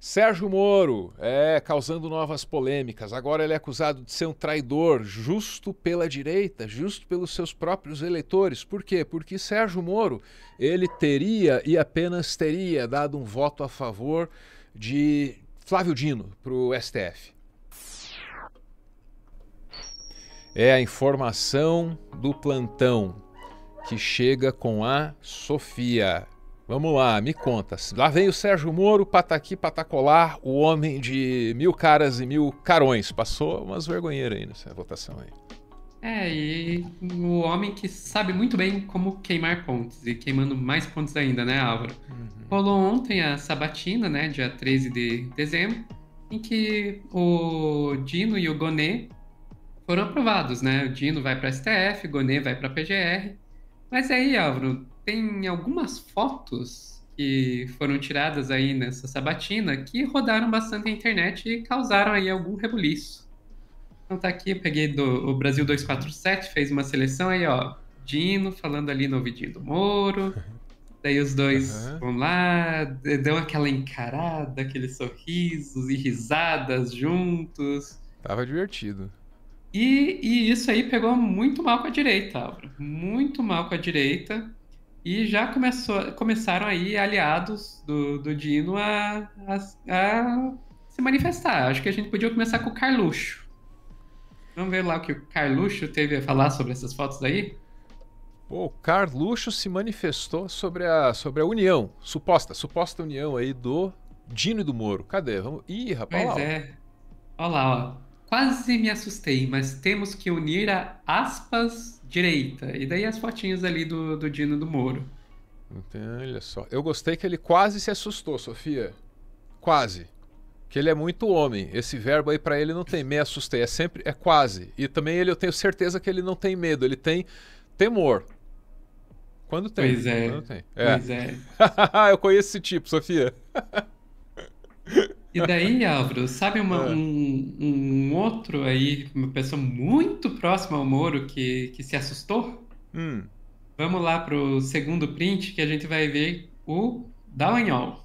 Sérgio Moro, é, causando novas polêmicas. Agora ele é acusado de ser um traidor, justo pela direita, justo pelos seus próprios eleitores. Por quê? Porque Sérgio Moro, ele teria e apenas teria dado um voto a favor de Flávio Dino para o STF. É a informação do plantão que chega com a Sofia. Vamos lá, me conta. Lá vem o Sérgio Moro, pataqui, tá patacolar, o homem de mil caras e mil carões. Passou umas vergonheiras aí nessa votação aí. É, e o homem que sabe muito bem como queimar pontes, e queimando mais pontes ainda, né, Álvaro? Uhum. Rolou ontem a sabatina, né, dia 13 de dezembro, em que o Dino e o Gonê foram aprovados, né? O Dino vai para STF, o Gonê vai para PGR. Mas aí, Álvaro, tem algumas fotos que foram tiradas aí nessa sabatina que rodaram bastante a internet e causaram aí algum rebuliço. Então tá aqui, peguei do o Brasil 247, fez uma seleção aí, ó, Dino falando ali no ouvidinho do Moro. Daí os dois uhum. vão lá, dão aquela encarada, aqueles sorrisos e risadas juntos. Tava divertido. E, e, isso aí pegou muito mal com a direita, Álvaro. Muito mal com a direita. E já começou, começaram aí aliados do, do Dino a, a, a, se manifestar. Acho que a gente podia começar com o Carluxo. Vamos ver lá o que o Carluxo teve a falar sobre essas fotos aí? Pô, o Carluxo se manifestou sobre a, sobre a união, suposta, suposta união aí do Dino e do Moro. Cadê? Vamos... Ih, rapaz. Pois lá, é. Olha lá, ó. Quase me assustei, mas temos que unir a aspas direita. E daí as fotinhas ali do, do Dino do Moro. Então, olha só. Eu gostei que ele quase se assustou, Sofia. Quase. Que ele é muito homem. Esse verbo aí para ele não tem me assustei, é sempre é quase. E também ele eu tenho certeza que ele não tem medo, ele tem temor. Quando tem. Pois é. Quando tem. é. Pois é. eu conheço esse tipo, Sofia. E daí, Álvaro, sabe uma, é. um, um outro aí, uma pessoa muito próxima ao Moro que, que se assustou? Hum. Vamos lá pro segundo print que a gente vai ver o Dallagnol.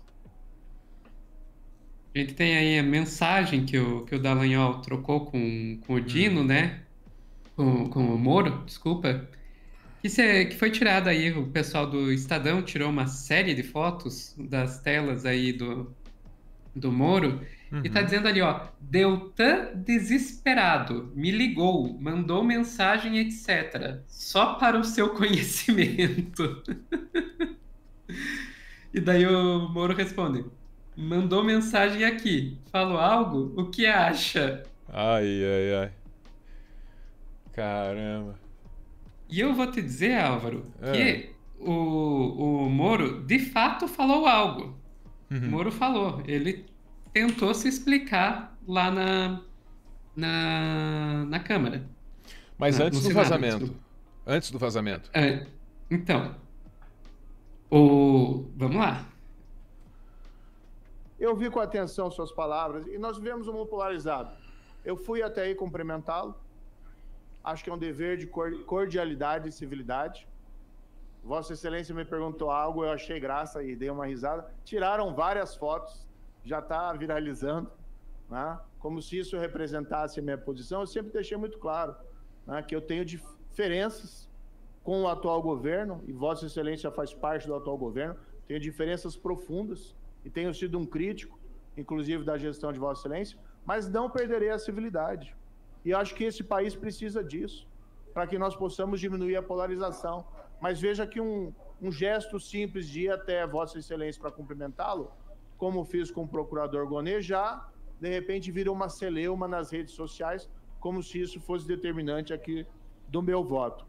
A gente tem aí a mensagem que o, que o Dallagnol trocou com, com o Dino, hum. né? Com, com o Moro, desculpa. Isso é, que foi tirada aí, o pessoal do Estadão tirou uma série de fotos das telas aí do, do Moro, uhum. e tá uhum. dizendo ali, ó, Deltan desesperado, me ligou, mandou mensagem, etc. Só para o seu conhecimento. e daí o Moro responde, mandou mensagem aqui, falou algo, o que acha? Ai, ai, ai. Caramba. E eu vou te dizer, Álvaro, é. que ah. o, o Moro de fato falou algo. Uhum. Moro falou, ele tentou se explicar lá na, na, na Câmara. Mas na, antes, do Senado, vazamento, antes do vazamento. É, então, o, vamos lá. Eu vi com atenção suas palavras e nós vivemos um mundo polarizado. Eu fui até aí cumprimentá-lo. Acho que é um dever de cordialidade e civilidade. Vossa Excelência me perguntou algo, eu achei graça e dei uma risada. Tiraram várias fotos, já está viralizando, né? como se isso representasse a minha posição. Eu sempre deixei muito claro né, que eu tenho diferenças com o atual governo, e Vossa Excelência faz parte do atual governo, tenho diferenças profundas e tenho sido um crítico, inclusive da gestão de Vossa Excelência, mas não perderei a civilidade. E acho que esse país precisa disso, para que nós possamos diminuir a polarização mas veja que um, um gesto simples de ir até Vossa Excelência para cumprimentá-lo, como fiz com o procurador Gonê, já de repente vira uma celeuma nas redes sociais, como se isso fosse determinante aqui do meu voto.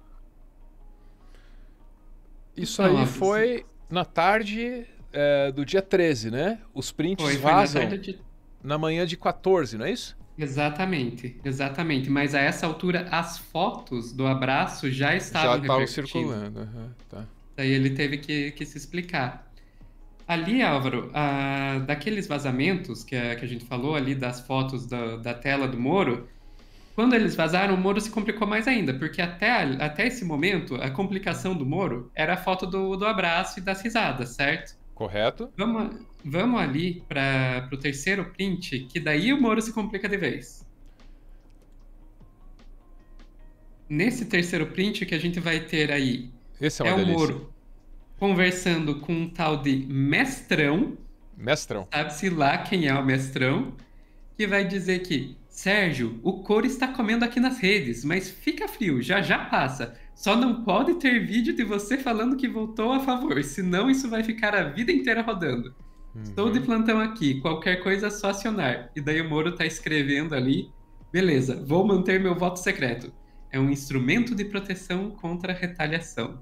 Isso então, aí foi na tarde é, do dia 13, né? Os prints foi, vazam foi na, de... na manhã de 14, não é isso? Exatamente, exatamente. Mas a essa altura, as fotos do abraço já estavam, já estavam circulando. Uhum, tá. Daí ele teve que, que se explicar. Ali, Álvaro, daqueles vazamentos que a, que a gente falou ali das fotos da, da tela do Moro, quando eles vazaram, o Moro se complicou mais ainda, porque até, até esse momento, a complicação do Moro era a foto do, do abraço e das risadas, certo? Correto. Vamos, Vamos ali para o terceiro print, que daí o Moro se complica de vez. Nesse terceiro print que a gente vai ter aí Esse é, é o Moro conversando com um tal de mestrão. Mestrão. Sabe-se lá quem é o mestrão, que vai dizer que Sérgio, o couro está comendo aqui nas redes, mas fica frio, já já passa. Só não pode ter vídeo de você falando que voltou a favor, senão isso vai ficar a vida inteira rodando. Estou de uhum. plantão aqui, qualquer coisa é só acionar. E daí o Moro está escrevendo ali, beleza, vou manter meu voto secreto. É um instrumento de proteção contra retaliação.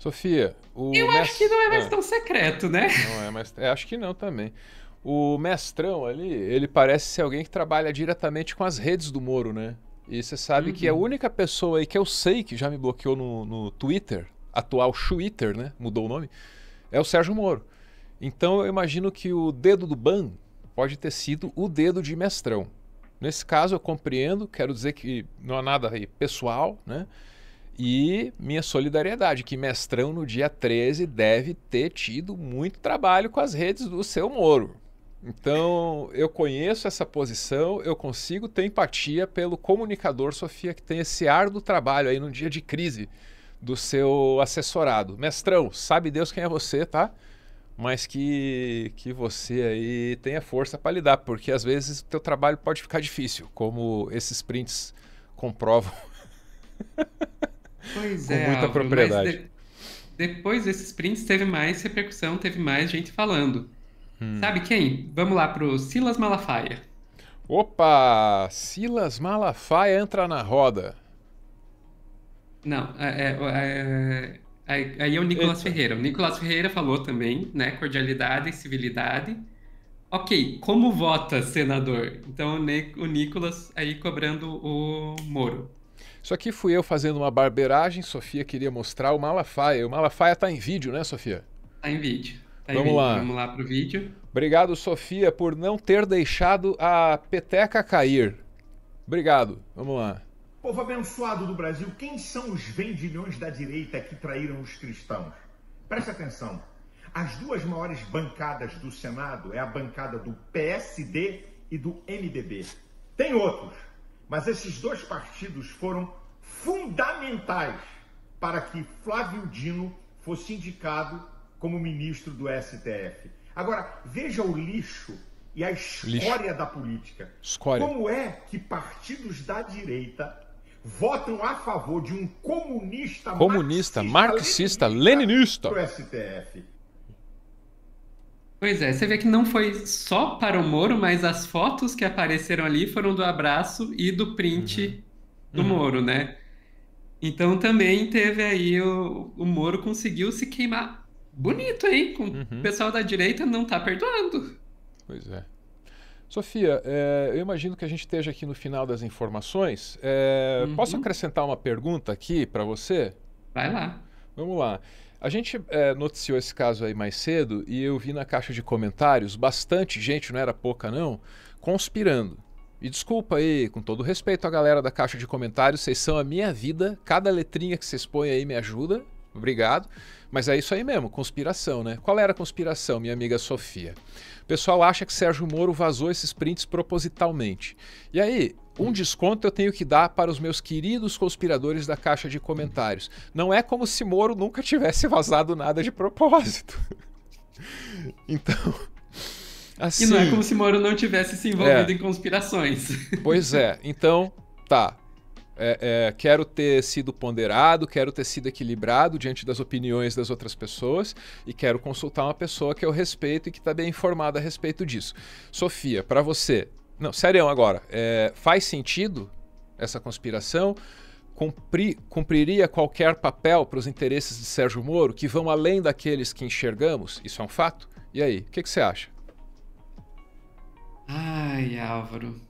Sofia, o. Eu acho que não é mais ah, tão secreto, né? Não é mais. É, acho que não também. O mestrão ali, ele parece ser alguém que trabalha diretamente com as redes do Moro, né? E você sabe uhum. que a uhum. única pessoa aí que eu sei que já me bloqueou no, no Twitter, atual Twitter, né? Mudou o nome, é o Sérgio Moro. Então eu imagino que o dedo do ban pode ter sido o dedo de mestrão. Nesse caso eu compreendo, quero dizer que não há nada pessoal, né? E minha solidariedade, que mestrão no dia 13 deve ter tido muito trabalho com as redes do seu Moro. Então, eu conheço essa posição, eu consigo ter empatia pelo comunicador Sofia, que tem esse ar do trabalho aí no dia de crise do seu assessorado. Mestrão, sabe Deus quem é você, tá? mas que, que você aí tenha força para lidar, porque às vezes o teu trabalho pode ficar difícil, como esses prints comprovam. Pois com é, muita propriedade. De, depois desses prints teve mais repercussão, teve mais gente falando. Hum. Sabe quem? Vamos lá pro Silas Malafaia. Opa! Silas Malafaia entra na roda. Não, é, é, é Aí, aí é o Nicolas Eita. Ferreira. O Nicolas Ferreira falou também, né? Cordialidade civilidade. Ok, como vota, senador? Então o Nicolas aí cobrando o Moro. Isso aqui fui eu fazendo uma barbeiragem. Sofia queria mostrar o Malafaia. O Malafaia tá em vídeo, né, Sofia? Tá em vídeo. Tá Vamos em vídeo. lá. Vamos lá pro vídeo. Obrigado, Sofia, por não ter deixado a peteca cair. Obrigado. Vamos lá. Povo abençoado do Brasil, quem são os vendilhões da direita que traíram os cristãos? Preste atenção. As duas maiores bancadas do Senado é a bancada do PSD e do MDB. Tem outros, mas esses dois partidos foram fundamentais para que Flávio Dino fosse indicado como ministro do STF. Agora, veja o lixo e a escória lixo. da política. Escória. Como é que partidos da direita votam a favor de um comunista, comunista marxista, marxista leninista do STF. Pois é, você vê que não foi só para o Moro, mas as fotos que apareceram ali foram do abraço e do print uhum. do uhum. Moro, né? Então também teve aí o, o Moro conseguiu se queimar bonito, hein? Com uhum. O pessoal da direita não tá perdoando. Pois é. Sofia, é, eu imagino que a gente esteja aqui no final das informações. É, uhum. Posso acrescentar uma pergunta aqui para você? Vai lá. Vamos lá. A gente é, noticiou esse caso aí mais cedo e eu vi na caixa de comentários bastante gente, não era pouca não, conspirando. E desculpa aí, com todo respeito à galera da caixa de comentários, vocês são a minha vida, cada letrinha que vocês põem aí me ajuda, obrigado. Mas é isso aí mesmo, conspiração, né? Qual era a conspiração, minha amiga Sofia? O pessoal acha que Sérgio Moro vazou esses prints propositalmente. E aí, um desconto eu tenho que dar para os meus queridos conspiradores da caixa de comentários. Não é como se Moro nunca tivesse vazado nada de propósito. então. Assim, e não é assim como se Moro não tivesse se envolvido é. em conspirações. Pois é. Então, tá é, é, quero ter sido ponderado, quero ter sido equilibrado diante das opiniões das outras pessoas e quero consultar uma pessoa que eu respeito e que está bem informada a respeito disso. Sofia, para você, não, sério agora, é, faz sentido essa conspiração? Cumpri, cumpriria qualquer papel para os interesses de Sérgio Moro que vão além daqueles que enxergamos? Isso é um fato? E aí, o que, que você acha? Ai, Álvaro.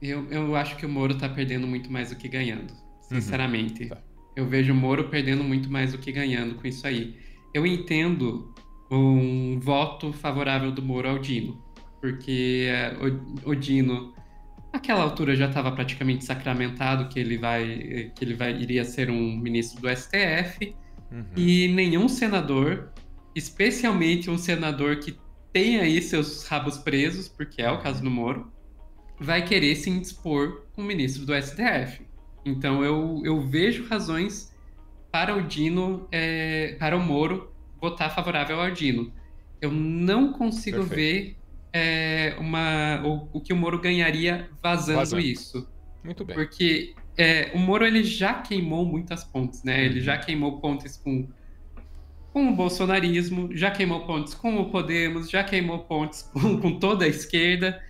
Eu, eu acho que o Moro tá perdendo muito mais do que ganhando, uhum. sinceramente. Uhum, tá. Eu vejo o Moro perdendo muito mais do que ganhando com isso aí. Eu entendo um voto favorável do Moro ao Dino, porque eh, o, o Dino, naquela altura, já estava praticamente sacramentado que ele, vai, eh, que ele vai, iria ser um ministro do STF, uhum. e nenhum senador, especialmente um senador que tem aí seus rabos presos, porque é o caso do Moro, vai querer se indispor com o ministro do STF. Então eu, eu vejo razões para o Dino, é, para o Moro votar favorável ao Dino. Eu não consigo Perfeito. ver é, uma, o, o, que o Moro ganharia vazando, vazando. isso. Muito bem. Porque é, o Moro ele já queimou muitas pontes, né? Uhum. Ele já queimou pontes com, com o bolsonarismo, já queimou pontes com o Podemos, já queimou pontes com, com toda a esquerda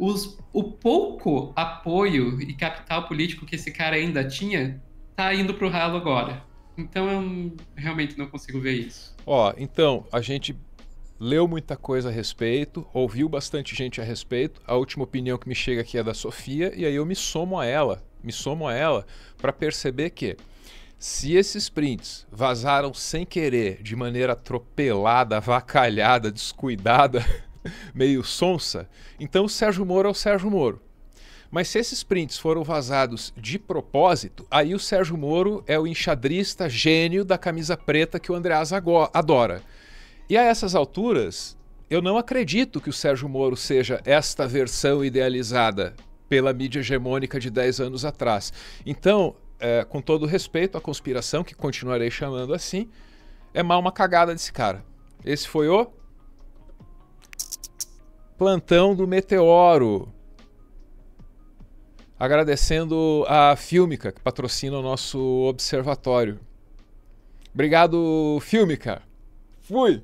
os, o pouco apoio e capital político que esse cara ainda tinha tá indo pro ralo agora. Então eu realmente não consigo ver isso. Ó, então, a gente leu muita coisa a respeito, ouviu bastante gente a respeito. A última opinião que me chega aqui é da Sofia, e aí eu me somo a ela, me somo a ela para perceber que se esses prints vazaram sem querer, de maneira atropelada, avacalhada, descuidada, meio sonsa, então o Sérgio Moro é o Sérgio Moro. Mas se esses prints foram vazados de propósito, aí o Sérgio Moro é o enxadrista gênio da camisa preta que o Andreas adora. E a essas alturas, eu não acredito que o Sérgio Moro seja esta versão idealizada pela mídia hegemônica de 10 anos atrás. Então, é, com todo respeito à conspiração, que continuarei chamando assim, é mal uma cagada desse cara. Esse foi o plantão do Meteoro. Agradecendo a Filmica, que patrocina o nosso observatório. Obrigado, Filmica. Fui!